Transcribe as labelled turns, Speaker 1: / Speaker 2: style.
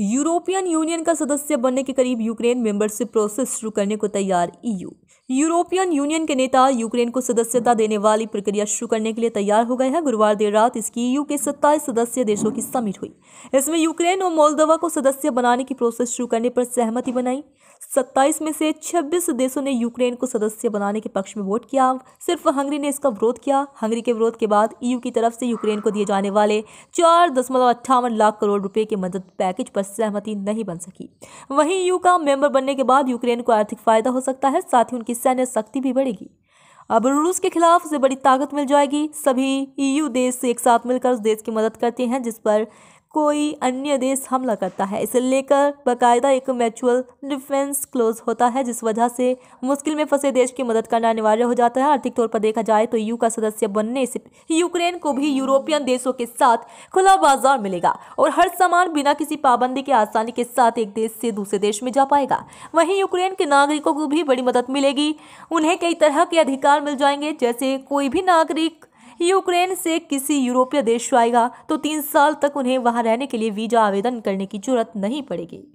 Speaker 1: European union का सदस्य बनने के करीब यूक्रेन मेंबरशिप प्रोसेस शुरू करने को तैयार ईयू यूरोपियन यूनियन के नेता यूक्रेन को सदस्यता देने वाली प्रक्रिया शुरू करने के लिए तैयार हो गए हैं गुरुवार देर रात इसकी ईयू के सत्ताईस सदस्य देशों की समिट हुई इसमें यूक्रेन और मोलदवा को सदस्य बनाने की प्रोसेस शुरू करने पर सहमति बनाई सत्ताईस में से छब्बीस देशों ने यूक्रेन को सदस्य बनाने के पक्ष में वोट किया सिर्फ हंगरी ने इसका विरोध किया हंगरी के विरोध के बाद ईयू की तरफ से यूक्रेन को दिए जाने वाले चार दशमलव अट्ठावन लाख करोड़ रुपए के मदद पैकेज पर सहमति नहीं बन सकी वहीं ईयू का मेंबर बनने के बाद यूक्रेन को आर्थिक फायदा हो सकता है साथ ही उनकी सैन्य शक्ति भी बढ़ेगी अब रूस के खिलाफ उसे बड़ी ताकत मिल जाएगी सभी ईयू e देश एक साथ मिलकर उस देश की मदद करते हैं जिस पर कोई अन्य देश हमला करता है इसे लेकर बाकायदा एक म्यूचुअल डिफेंस क्लोज होता है जिस वजह से मुश्किल में फंसे देश की मदद करना अनिवार्य हो जाता है आर्थिक तौर पर देखा जाए तो यू का सदस्य बनने से यूक्रेन को भी यूरोपियन देशों के साथ खुला बाजार मिलेगा और हर सामान बिना किसी पाबंदी के आसानी के साथ एक देश से दूसरे देश में जा पाएगा वहीं यूक्रेन के नागरिकों को भी बड़ी मदद मिलेगी उन्हें कई तरह के अधिकार मिल जाएंगे जैसे कोई भी नागरिक यूक्रेन से किसी यूरोपीय देश आएगा तो तीन साल तक उन्हें वहां रहने के लिए वीजा आवेदन करने की जरूरत नहीं पड़ेगी